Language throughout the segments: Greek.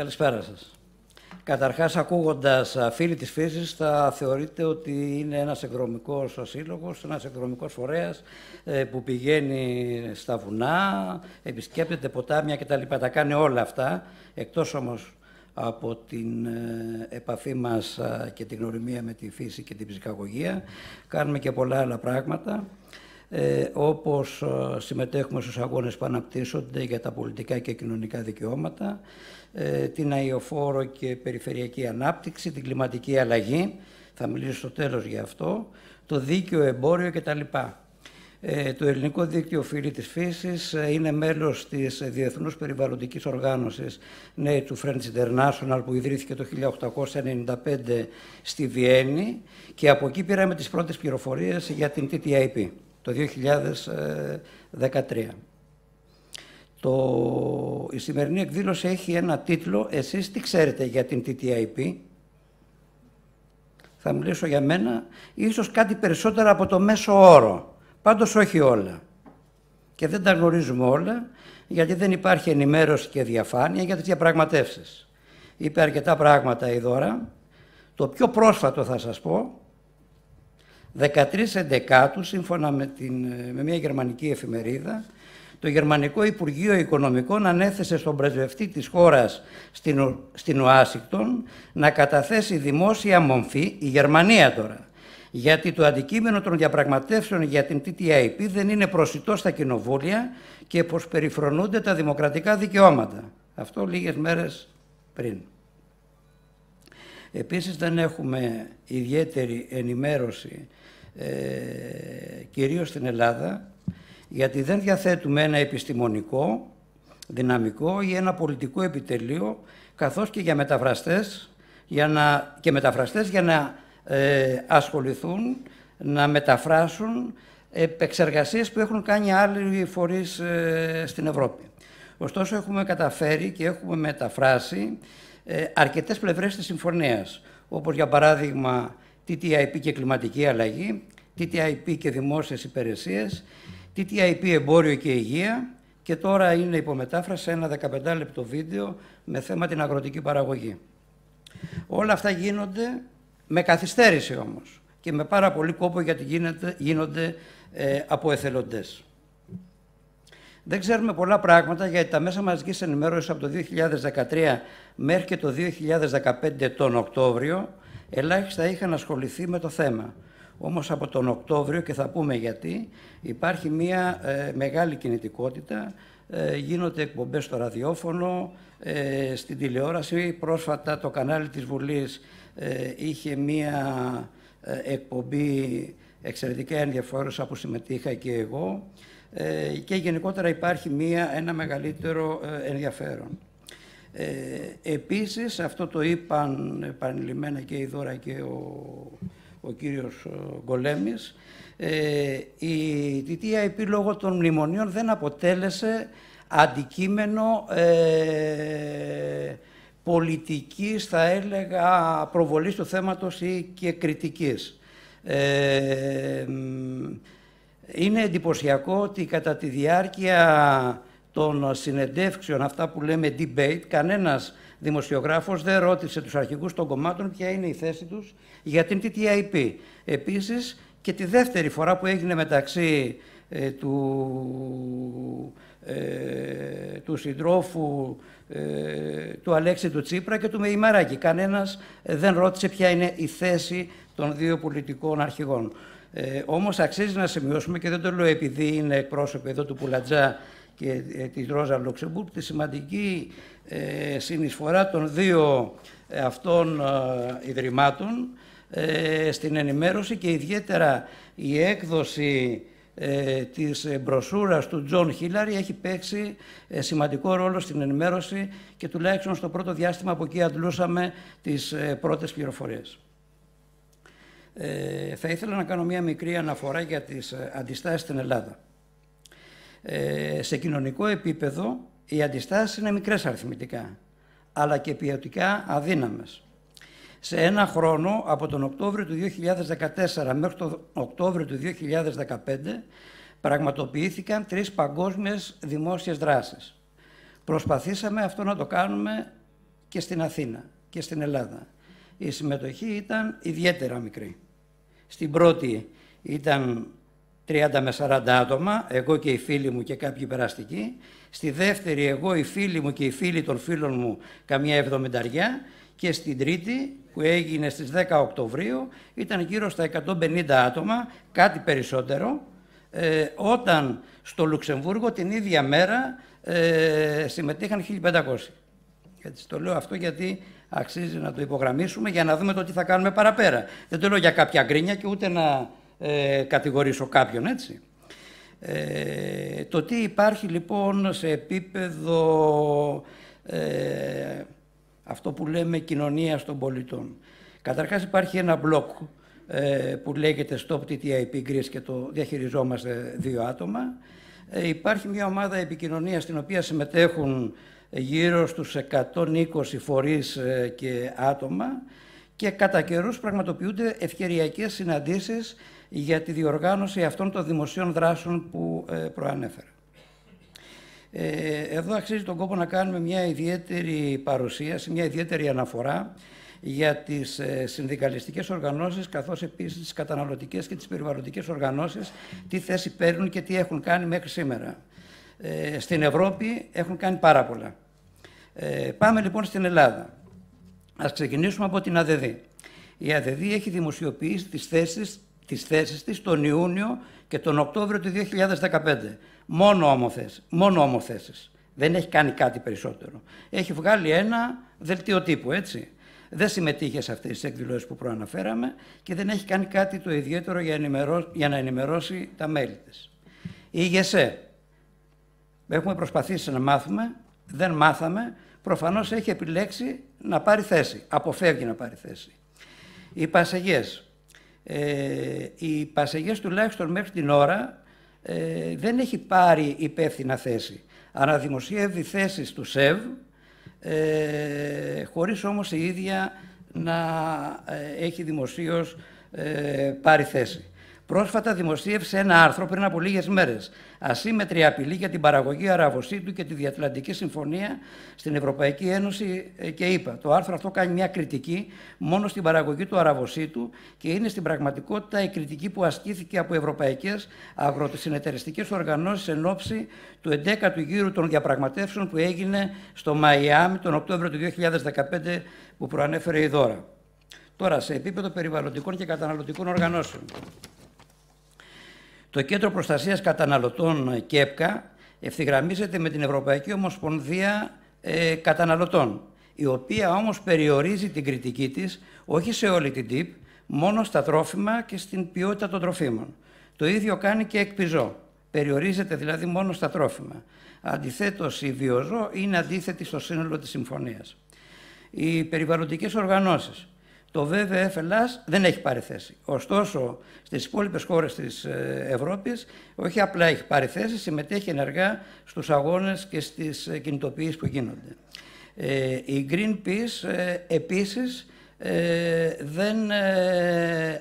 Καλησπέρα σας. Καταρχάς, ακούγοντας φίλοι της φύσης, θα θεωρείτε ότι είναι ένας εκδρομικός σύλλογος, ένας εκδρομικός φορέας ε, που πηγαίνει στα βουνά, επισκέπτεται ποτάμια κτλ. Τα κάνει όλα αυτά, εκτός όμως από την ε, επαφή μας και την γνωριμία με τη φύση και την ψυχαγωγία. Κάνουμε και πολλά άλλα πράγματα ε, όπως ε, συμμετέχουμε στους αγώνες που αναπτύσσονται για τα πολιτικά και κοινωνικά δικαιώματα, ε, την αιοφόρο και περιφερειακή ανάπτυξη, την κλιματική αλλαγή, θα μιλήσω στο τέλος για αυτό, το δίκαιο εμπόριο κτλ. Ε, το Ελληνικό Δίκτυο φίλη της Φύσης ε, είναι μέλος της Διεθνούς Περιβαλλοντικής Οργάνωσης Nature Friends International που ιδρύθηκε το 1895 στη Βιέννη και από εκεί πήραμε τις πρώτες πληροφορίες για την TTIP το 2013. Ε, το... Η σημερινή εκδήλωση έχει ένα τίτλο «Εσείς τι ξέρετε για την TTIP» θα μιλήσω για μένα, ίσως κάτι περισσότερο από το μέσο όρο. Πάντως όχι όλα. Και δεν τα γνωρίζουμε όλα, γιατί δεν υπάρχει ενημέρωση και διαφάνεια για τις διαπραγματεύσεις. Είπε αρκετά πράγματα η Δώρα. Το πιο πρόσφατο θα σας πω 13 Εντεκάτους, σύμφωνα ε, με, μια γερμανική εφημερίδα, το Γερμανικό Υπουργείο Οικονομικών ανέθεσε στον πρεσβευτή της χώρας στην, στην να καταθέσει δημόσια μομφή, η Γερμανία τώρα, γιατί το αντικείμενο των διαπραγματεύσεων για την TTIP δεν είναι προσιτό στα κοινοβούλια και πως περιφρονούνται τα δημοκρατικά δικαιώματα. Αυτό λίγες μέρες πριν. Επίσης δεν έχουμε ιδιαίτερη ενημέρωση, ε, κυρίως στην Ελλάδα, γιατί δεν διαθέτουμε ένα επιστημονικό δυναμικό ή ένα πολιτικό επιτελείο, καθώς και για μεταφραστές, για να, και μεταφραστές για να ε, ασχοληθούν, να μεταφράσουν επεξεργασίες που έχουν κάνει άλλοι φορείς ε, στην Ευρώπη. Ωστόσο, έχουμε καταφέρει και έχουμε μεταφράσει ε, αρκετές πλευρές της συμφωνίας, όπως για παράδειγμα TTIP και κλιματική αλλαγή, TTIP και δημόσιες υπηρεσίες, TTIP εμπόριο και υγεία και τώρα είναι υπομετάφραση ένα 15 λεπτό βίντεο με θέμα την αγροτική παραγωγή. Όλα αυτά γίνονται με καθυστέρηση όμως και με πάρα πολύ κόπο γιατί γίνονται, ε, από εθελοντές. Δεν ξέρουμε πολλά πράγματα γιατί τα μέσα μαζικής ενημέρωσης από το 2013 μέχρι και το 2015 τον Οκτώβριο ελάχιστα είχαν ασχοληθεί με το θέμα. Όμως από τον Οκτώβριο, και θα πούμε γιατί, υπάρχει μια ε, μεγάλη κινητικότητα, ε, γίνονται εκπομπές στο ραδιόφωνο, ε, στην τηλεόραση. Πρόσφατα το κανάλι της Βουλής είχε μια εκπομπή εξαιρετικά ενδιαφέρουσα που συμμετείχα και εγώ. Ε, και γενικότερα υπάρχει μία, ένα μεγαλύτερο ε, ενδιαφέρον. Ε, επίσης, αυτό το είπαν επανειλημμένα και η Δώρα και ο, ο κύριος ε, Γκολέμης, η, τη επί λόγω των μνημονίων δεν αποτέλεσε αντικείμενο ε, πολιτικής, θα έλεγα, προβολής του θέματος ή και κριτικής. Ε, είναι εντυπωσιακό ότι κατά τη διάρκεια των συνεντεύξεων, αυτά που λέμε debate, κανένας δημοσιογράφος δεν ρώτησε τους αρχηγούς των κομμάτων ποια είναι η θέση τους για την TTIP. Επίσης και τη δεύτερη φορά που έγινε μεταξύ ε, του, ε, του συντρόφου ε, του Αλέξη του Τσίπρα και του Μεϊμαράκη. Κανένας δεν ρώτησε ποια είναι η θέση των δύο πολιτικών αρχηγών. Ε, όμως αξίζει να σημειώσουμε και δεν το λέω επειδή είναι εκπρόσωποι εδώ του Πουλατζά και ε, της Ρόζα Λουξεμβούργ τη σημαντική ε, συνεισφορά των δύο ε, αυτών ε, ιδρυμάτων ε, στην ενημέρωση και ιδιαίτερα η έκδοση της μπροσούρας του Τζον Χίλαρη έχει παίξει σημαντικό ρόλο στην ενημέρωση και τουλάχιστον στο πρώτο διάστημα από εκεί αντλούσαμε τις πρώτες πληροφορίες. Ε, θα ήθελα να κάνω μία μικρή αναφορά για τις ε, αντιστάσεις στην Ελλάδα. Ε, σε κοινωνικό επίπεδο οι αντιστάσεις είναι μικρές αριθμητικά, αλλά και ποιοτικά αδύναμες. Σε ένα χρόνο, από τον Οκτώβριο του 2014 μέχρι τον Οκτώβριο του 2015, πραγματοποιήθηκαν τρεις παγκόσμιες δημόσιες δράσεις. Προσπαθήσαμε αυτό να το κάνουμε και στην Αθήνα και στην Ελλάδα η συμμετοχή ήταν ιδιαίτερα μικρή. Στην πρώτη ήταν 30 με 40 άτομα, εγώ και οι φίλοι μου και κάποιοι περαστικοί. Στη δεύτερη εγώ, οι φίλοι μου και οι φίλοι των φίλων μου, καμιά εβδομενταριά. Και στην τρίτη, που έγινε στις 10 Οκτωβρίου, ήταν γύρω στα 150 άτομα, κάτι περισσότερο, ε, όταν στο Λουξεμβούργο την ίδια μέρα ε, συμμετείχαν 1.500. Γιατί το λέω αυτό γιατί αξίζει να το υπογραμμίσουμε για να δούμε το τι θα κάνουμε παραπέρα. Δεν το λέω για κάποια γκρίνια και ούτε να ε, κατηγορήσω κάποιον, έτσι. Ε, το τι υπάρχει λοιπόν σε επίπεδο ε, αυτό που λέμε κοινωνία των πολιτών. Καταρχάς υπάρχει ένα μπλοκ ε, που λέγεται Stop TTIP Greece και το διαχειριζόμαστε δύο άτομα. Ε, υπάρχει μια ομάδα επικοινωνίας στην οποία συμμετέχουν γύρω στους 120 φορείς ε, και άτομα και κατά καιρούς πραγματοποιούνται ευκαιριακές συναντήσεις για τη διοργάνωση αυτών των δημοσίων δράσεων που ε, προανέφερα. Ε, εδώ αξίζει τον κόπο να κάνουμε μια ιδιαίτερη παρουσίαση, μια ιδιαίτερη αναφορά για τις συνδικαλιστικές οργανώσεις καθώς επίσης τις καταναλωτικές και τις περιβαλλοντικές οργανώσεις τι θέση παίρνουν και τι έχουν κάνει μέχρι σήμερα ε, στην Ευρώπη έχουν κάνει πάρα πολλά. Ε, πάμε λοιπόν στην Ελλάδα. Ας ξεκινήσουμε από την ΑΔΔ. Η ΑΔΔ έχει δημοσιοποιήσει τις θέσεις, τις θέσεις της τον Ιούνιο και τον Οκτώβριο του 2015. Μόνο ομοθέσεις, μόνο ομοθέσεις. Δεν έχει κάνει κάτι περισσότερο. Έχει βγάλει ένα δελτίο τύπου, έτσι. Δεν συμμετείχε σε αυτές τις εκδηλώσεις που προαναφέραμε και δεν έχει κάνει κάτι το ιδιαίτερο για, για να ενημερώσει τα μέλη της. Η ΓΕΣΕ, Έχουμε προσπαθήσει να μάθουμε, δεν μάθαμε. Προφανώς έχει επιλέξει να πάρει θέση, αποφεύγει να πάρει θέση. Οι Πασεγές. Ε, οι Πασεγές τουλάχιστον μέχρι την ώρα ε, δεν έχει πάρει υπεύθυνα θέση. Αναδημοσιεύει θέσεις του ΣΕΒ, ε, χωρίς όμως η ίδια να ε, έχει δημοσίως ε, πάρει θέση. Πρόσφατα δημοσίευσε ένα άρθρο πριν από λίγες μέρες. Ασύμετρη απειλή για την παραγωγή αραβοσίτου και τη Διατλαντική Συμφωνία στην Ευρωπαϊκή Ένωση ε, και είπα... Το άρθρο αυτό κάνει μια κριτική μόνο στην παραγωγή του αραβοσίτου και είναι στην πραγματικότητα η κριτική που ασκήθηκε από ευρωπαϊκές αγροτεσυνεταιριστικέ οργανώσεις εν ώψη του 11ου γύρου των διαπραγματεύσεων που έγινε στο Μαϊάμι τον Οκτώβριο του 2015 που προανέφερε η Δώρα. Τώρα, σε επίπεδο περιβαλλοντικών και καταναλωτικών οργανώσεων. Το Κέντρο Προστασίας Καταναλωτών ε, ΚΕΠΚΑ ευθυγραμμίζεται με την Ευρωπαϊκή Ομοσπονδία ε, Καταναλωτών, η οποία όμως περιορίζει την κριτική της όχι σε όλη την ΤΥΠ, μόνο στα τρόφιμα και στην ποιότητα των τροφίμων. Το ίδιο κάνει και εκπιζό. Περιορίζεται δηλαδή μόνο στα τρόφιμα. Αντιθέτως, η βιοζώ είναι αντίθετη στο σύνολο της συμφωνίας. Οι περιβαλλοντικές οργανώσεις το Ελλάς δεν έχει πάρει θέση. Ωστόσο, στις υπόλοιπες χώρες της ε, Ευρώπης όχι απλά έχει πάρει θέση, συμμετέχει ενεργά στους αγώνες και στις ε, κινητοποιήσεις που γίνονται. Ε, η Greenpeace επίσης δεν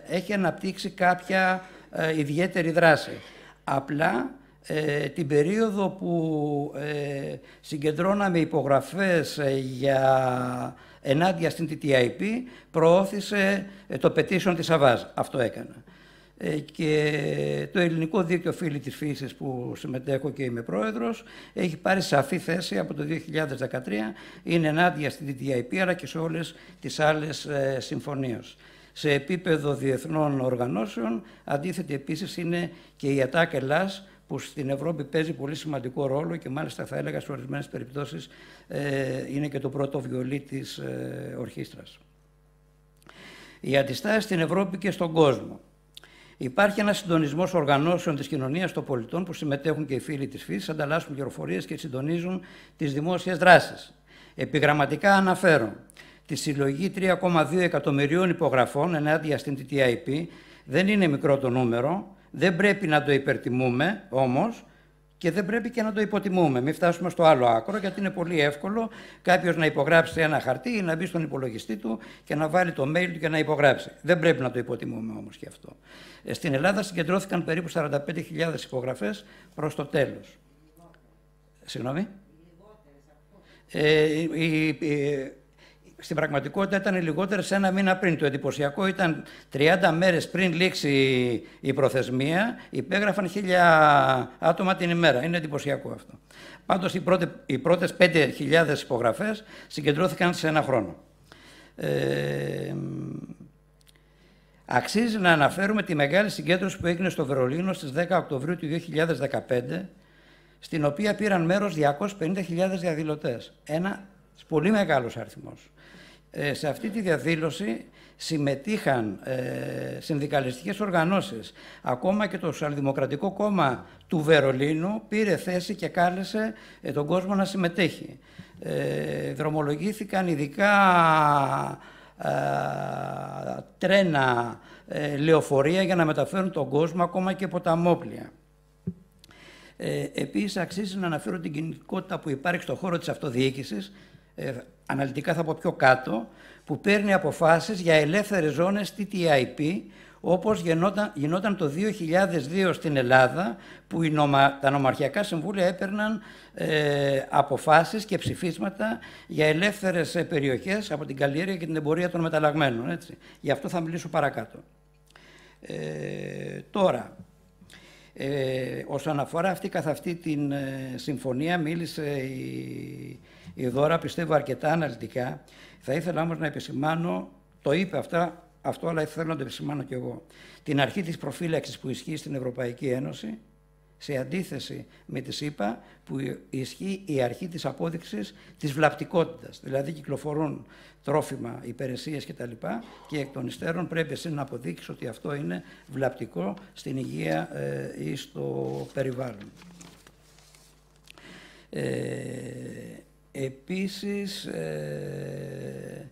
έχει αναπτύξει κάποια ιδιαίτερη δράση. Απλά την περίοδο που συγκεντρώναμε υπογραφές για ενάντια στην TTIP προώθησε ε, το petition της ΑΒΑΖ. Αυτό έκανα. Ε, και το ελληνικό δίκαιο φίλη της φύσης που συμμετέχω και είμαι πρόεδρος έχει πάρει σαφή θέση από το 2013. Είναι ενάντια στην TTIP αλλά και σε όλες τις άλλες ε, συμφωνίες. Σε επίπεδο διεθνών οργανώσεων αντίθετη επίσης είναι και η ΑΤΑΚ που στην Ευρώπη παίζει πολύ σημαντικό ρόλο και μάλιστα θα έλεγα σε ορισμένες περιπτώσεις ε, είναι και το πρώτο βιολί της ε, ορχήστρας. Η αντιστάσει στην Ευρώπη και στον κόσμο. Υπάρχει ένας συντονισμός οργανώσεων της κοινωνίας των πολιτών που συμμετέχουν και οι φίλοι της φύσης, ανταλλάσσουν πληροφορίες και συντονίζουν τις δημόσιες δράσεις. Επιγραμματικά αναφέρω τη συλλογή 3,2 εκατομμυρίων υπογραφών ενάντια στην TTIP. Δεν είναι μικρό το νούμερο. Δεν πρέπει να το υπερτιμούμε όμως και δεν πρέπει και να το υποτιμούμε. Μην φτάσουμε στο άλλο άκρο, γιατί είναι πολύ εύκολο κάποιος να υπογράψει ένα χαρτί ή να μπει στον υπολογιστή του και να βάλει το mail του και να υπογράψει. Δεν πρέπει να το υποτιμούμε όμως και αυτό. Ε, στην Ελλάδα συγκεντρώθηκαν περίπου 45.000 υπογραφές προς το τέλος. Συγγνώμη. Ε, η, στην πραγματικότητα ήταν λιγότερε ένα μήνα πριν. Το εντυπωσιακό ήταν 30 μέρες πριν λήξει η προθεσμία, υπέγραφαν χίλια άτομα την ημέρα. Είναι εντυπωσιακό αυτό. Πάντως οι, πρώτε, 5.000 υπογραφές συγκεντρώθηκαν σε ένα χρόνο. Ε, αξίζει να αναφέρουμε τη μεγάλη συγκέντρωση που έγινε στο Βερολίνο στις 10 Οκτωβρίου του 2015, στην οποία πήραν μέρος 250.000 διαδηλωτές. Ένα Πολύ μεγάλος αριθμός. Ε, σε αυτή τη διαδήλωση συμμετείχαν ε, συνδικαλιστικές οργανώσεις. Ακόμα και το Σοσιαλδημοκρατικό Κόμμα του Βερολίνου πήρε θέση και κάλεσε ε, τον κόσμο να συμμετέχει. Ε, δρομολογήθηκαν ειδικά ε, τρένα, λεωφορεία για να μεταφέρουν τον κόσμο, ακόμα και ποταμόπλια. Επίσης, αξίζει να αναφέρω την κινητικότητα που υπάρχει στον χώρο της αυτοδιοίκησης, ε, αναλυτικά θα πω πιο κάτω, που παίρνει αποφάσεις για ελεύθερες ζώνες TTIP, όπως γινόταν, γινόταν το 2002 στην Ελλάδα, που νομα, τα νομαρχιακά συμβούλια έπαιρναν ε, αποφάσεις και ψηφίσματα για ελεύθερες ε, περιοχές από την καλλιέργεια και την εμπορία των μεταλλαγμένων. Έτσι. Γι' αυτό θα μιλήσω παρακάτω. Ε, τώρα, ε, όσον αφορά αυτή καθ' αυτή την συμφωνία, μίλησε η η Δώρα πιστεύω αρκετά αναλυτικά. Θα ήθελα όμως να επισημάνω, το είπε αυτά, αυτό αλλά θέλω να το επισημάνω κι εγώ, την αρχή της προφύλαξης που ισχύει στην Ευρωπαϊκή Ένωση, σε αντίθεση με τη ΣΥΠΑ που ισχύει η αρχή της απόδειξης της βλαπτικότητας. Δηλαδή κυκλοφορούν τρόφιμα, υπηρεσίες κτλ. και εκ των υστέρων πρέπει εσύ να αποδείξεις ότι αυτό είναι βλαπτικό στην υγεία ε, ή στο περιβάλλον. Ε, Επίσης, ε,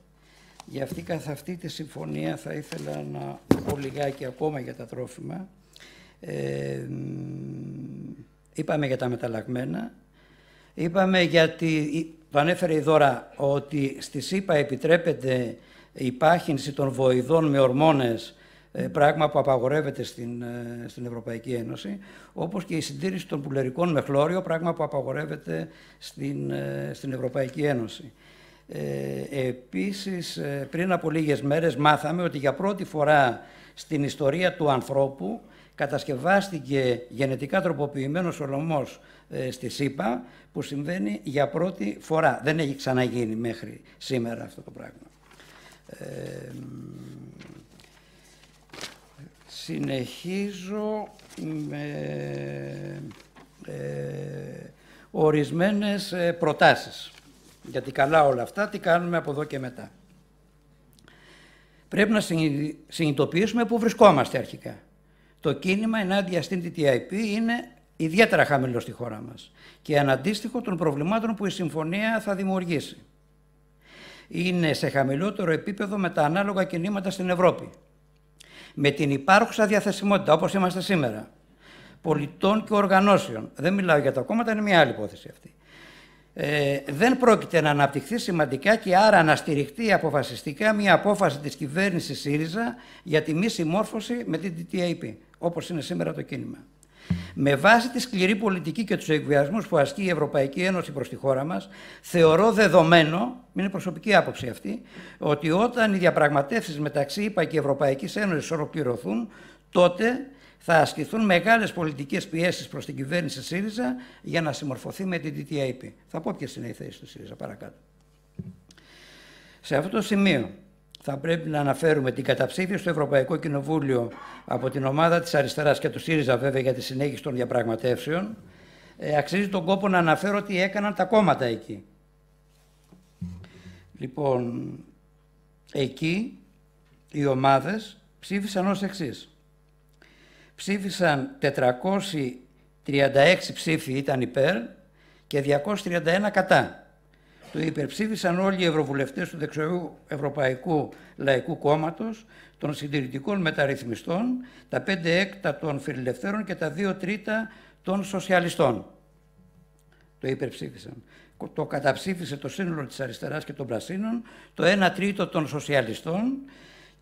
για αυτή καθ' αυτή τη συμφωνία θα ήθελα να πω λιγάκι ακόμα για τα τρόφιμα. Ε, είπαμε για τα μεταλλαγμένα. Είπαμε γιατί, το ανέφερε η Δώρα, ότι στη ΣΥΠΑ επιτρέπεται η πάχυνση των βοηδών με ορμόνες ε, πράγμα που απαγορεύεται στην, ε, στην Ευρωπαϊκή Ένωση, όπως και η συντήρηση των πουλερικών με χλώριο, πράγμα που απαγορεύεται στην, ε, στην Ευρωπαϊκή Ένωση. Ε, επίσης, πριν από λίγες μέρες μάθαμε ότι για πρώτη φορά στην ιστορία του ανθρώπου κατασκευάστηκε γενετικά τροποποιημένος ολομός ε, στη ΣΥΠΑ, που συμβαίνει για πρώτη φορά. Δεν έχει ξαναγίνει μέχρι σήμερα αυτό το πράγμα συνεχίζω με ε, ορισμένες ε, προτάσεις. Γιατί καλά όλα αυτά, τι κάνουμε από εδώ και μετά. Πρέπει να συνειδητοποιήσουμε πού βρισκόμαστε αρχικά. Το κίνημα ενάντια στην TTIP είναι ιδιαίτερα χαμηλό στη χώρα μας και αναντίστοιχο των προβλημάτων που η συμφωνία θα δημιουργήσει. Είναι σε χαμηλότερο επίπεδο με τα ανάλογα κινήματα στην Ευρώπη, με την υπάρχουσα διαθεσιμότητα, όπως είμαστε σήμερα, πολιτών και οργανώσεων. Δεν μιλάω για τα κόμματα, είναι μια άλλη υπόθεση αυτή. Ε, δεν πρόκειται να αναπτυχθεί σημαντικά και άρα να στηριχτεί αποφασιστικά μια απόφαση της κυβέρνησης ΣΥΡΙΖΑ για τη μη συμμόρφωση με την TTIP, όπως είναι σήμερα το κίνημα. Με βάση τη σκληρή πολιτική και τους εκβιασμούς που ασκεί η Ευρωπαϊκή Ένωση προς τη χώρα μας, θεωρώ δεδομένο, είναι προσωπική άποψη αυτή, ότι όταν οι διαπραγματεύσεις μεταξύ ΗΠΑ και Ευρωπαϊκής Ένωσης ολοκληρωθούν, τότε θα ασκηθούν μεγάλες πολιτικές πιέσεις προς την κυβέρνηση ΣΥΡΙΖΑ για να συμμορφωθεί με την TTIP. Θα πω ποιες είναι οι θέσεις του ΣΥΡΙΖΑ παρακάτω. Σε αυτό το σημείο, θα πρέπει να αναφέρουμε την καταψήφιση στο Ευρωπαϊκό Κοινοβούλιο από την ομάδα της Αριστεράς και του ΣΥΡΙΖΑ βέβαια για τη συνέχιση των διαπραγματεύσεων, ε, αξίζει τον κόπο να αναφέρω τι έκαναν τα κόμματα εκεί. Λοιπόν, εκεί οι ομάδες ψήφισαν ως εξής. Ψήφισαν 436 ψήφοι ήταν υπέρ και 231 κατά. Το υπερψήφισαν όλοι οι ευρωβουλευτές του δεξιού Ευρωπαϊκού Λαϊκού Κόμματος, των συντηρητικών μεταρρυθμιστών, τα 5 έκτα των φιλελευθέρων και τα 2 τρίτα των σοσιαλιστών. Το υπερψήφισαν. Το καταψήφισε το σύνολο της αριστεράς και των πρασίνων, το 1 τρίτο των σοσιαλιστών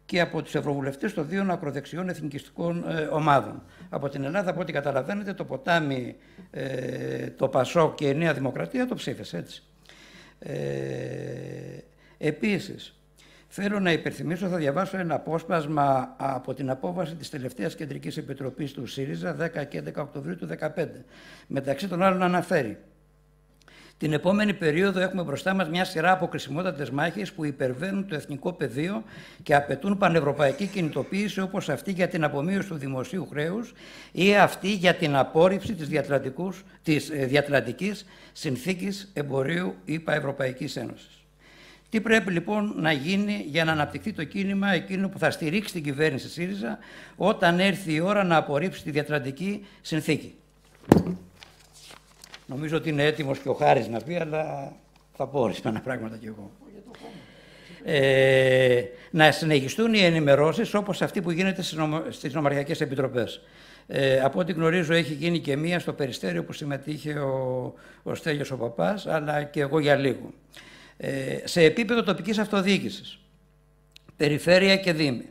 και από τους ευρωβουλευτές των δύο ακροδεξιών εθνικιστικών ε, ομάδων. Από την Ελλάδα, από ό,τι καταλαβαίνετε, το ποτάμι, ε, το Πασό και η Νέα Δημοκρατία το ψήφισε έτσι. Ε, επίσης, θέλω να υπερθυμίσω, θα διαβάσω ένα απόσπασμα από την απόφαση της τελευταίας Κεντρικής Επιτροπής του ΣΥΡΙΖΑ 10 και 11 Οκτωβρίου του 2015. Μεταξύ των άλλων αναφέρει την επόμενη περίοδο έχουμε μπροστά μας μια σειρά από κρισιμότατε μάχες που υπερβαίνουν το εθνικό πεδίο και απαιτούν πανευρωπαϊκή κινητοποίηση όπως αυτή για την απομείωση του δημοσίου χρέους ή αυτή για την απόρριψη της της ε, διατλαντικής συνθήκης εμπορίου ή Ευρωπαϊκής Ένωσης. Τι πρέπει λοιπόν να γίνει για να αναπτυχθεί το κίνημα εκείνο που θα στηρίξει την κυβέρνηση ΣΥΡΙΖΑ όταν έρθει η ώρα να απορρίψει τη διατραντική συνθήκη. Νομίζω ότι είναι έτοιμος και ο Χάρης να πει, αλλά θα πω ορισμένα πράγματα κι εγώ. Ε, να συνεχιστούν οι ενημερώσεις όπως αυτή που γίνεται στις νομαρχιακές επιτροπές. Ε, από ό,τι γνωρίζω έχει γίνει και μία στο Περιστέριο που συμμετείχε ο, ο Στέλιος ο Παπάς, αλλά και εγώ για λίγο. Ε, σε επίπεδο τοπικής αυτοδιοίκησης, περιφέρεια και δήμη,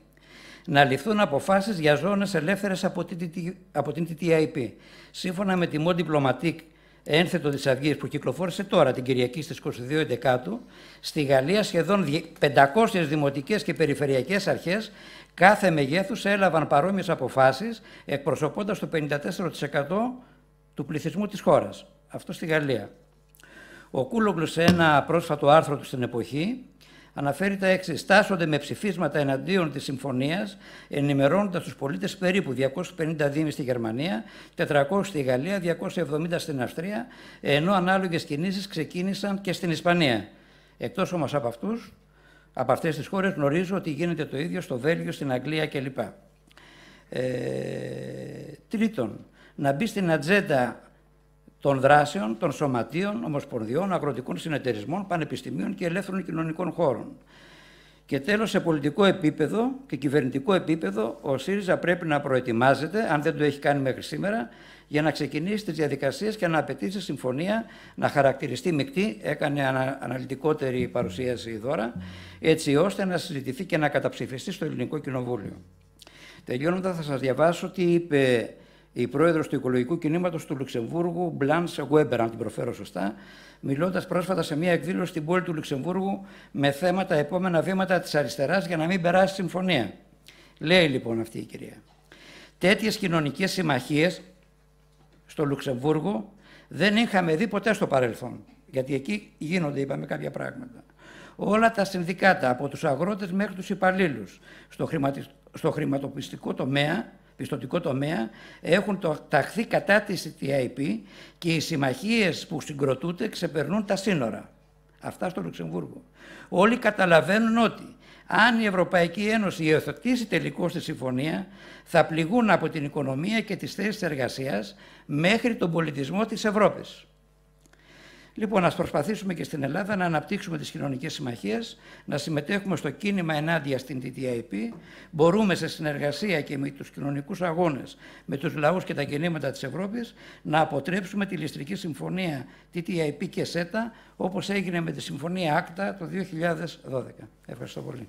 να ληφθούν αποφάσεις για ζώνες ελεύθερες από την, από TTIP. Σύμφωνα με τη Mon ένθετο της Αυγής που κυκλοφόρησε τώρα την Κυριακή στις 22 Ιντεκάτου... στη Γαλλία σχεδόν 500 δημοτικές και περιφερειακές αρχές κάθε μεγέθους έλαβαν παρόμοιες αποφάσεις εκπροσωπώντας το 54% του πληθυσμού της χώρας. Αυτό στη Γαλλία. Ο Κούλογλους σε ένα πρόσφατο άρθρο του στην εποχή αναφέρει τα έξι. Στάσσονται με ψηφίσματα εναντίον της συμφωνίας, ενημερώνοντας τους πολίτες περίπου 250 δήμοι στη Γερμανία, 400 στη Γαλλία, 270 στην Αυστρία, ενώ ανάλογες κινήσεις ξεκίνησαν και στην Ισπανία. Εκτός όμως από αυτούς, από αυτές τις χώρες γνωρίζω ότι γίνεται το ίδιο στο Βέλγιο, στην Αγγλία κλπ. Ε, τρίτον, να μπει στην ατζέντα των δράσεων των σωματείων, ομοσπονδιών, αγροτικών συνεταιρισμών, πανεπιστημίων και ελεύθερων κοινωνικών χώρων. Και τέλος, σε πολιτικό επίπεδο και κυβερνητικό επίπεδο, ο ΣΥΡΙΖΑ πρέπει να προετοιμάζεται, αν δεν το έχει κάνει μέχρι σήμερα, για να ξεκινήσει τις διαδικασίες και να απαιτήσει συμφωνία να χαρακτηριστεί μεικτή, έκανε αναλυτικότερη παρουσίαση η δώρα, έτσι ώστε να συζητηθεί και να καταψηφιστεί στο Ελληνικό Κοινοβούλιο. Τελειώνοντας, θα σας διαβάσω τι είπε η πρόεδρος του Οικολογικού Κινήματος του Λουξεμβούργου, Μπλάν Γουέμπερ, αν την προφέρω σωστά, μιλώντας πρόσφατα σε μια εκδήλωση στην πόλη του Λουξεμβούργου με θέμα τα επόμενα βήματα της αριστεράς για να μην περάσει συμφωνία. Λέει λοιπόν αυτή η κυρία. Τέτοιες κοινωνικές συμμαχίες στο Λουξεμβούργο δεν είχαμε δει ποτέ στο παρελθόν. Γιατί εκεί γίνονται, είπαμε, κάποια πράγματα. Όλα τα συνδικάτα, από τους αγρότες μέχρι τους υπαλλήλους, στο χρηματοπιστικό τομέα, πιστοτικό τομέα έχουν το, ταχθεί κατά της TIP και οι συμμαχίες που συγκροτούνται ξεπερνούν τα σύνορα. Αυτά στο Λουξεμβούργο. Όλοι καταλαβαίνουν ότι αν η Ευρωπαϊκή Ένωση υιοθετήσει τελικώς τη συμφωνία, θα πληγούν από την οικονομία και τις θέσεις εργασίας μέχρι τον πολιτισμό της Ευρώπης. Λοιπόν, ας προσπαθήσουμε και στην Ελλάδα να αναπτύξουμε τις κοινωνικές συμμαχίες, να συμμετέχουμε στο κίνημα ενάντια στην TTIP. Μπορούμε σε συνεργασία και με τους κοινωνικούς αγώνες, με τους λαούς και τα κινήματα της Ευρώπης, να αποτρέψουμε τη ληστρική συμφωνία TTIP και ΣΕΤΑ, όπως έγινε με τη συμφωνία Ακτα το 2012. Ευχαριστώ πολύ.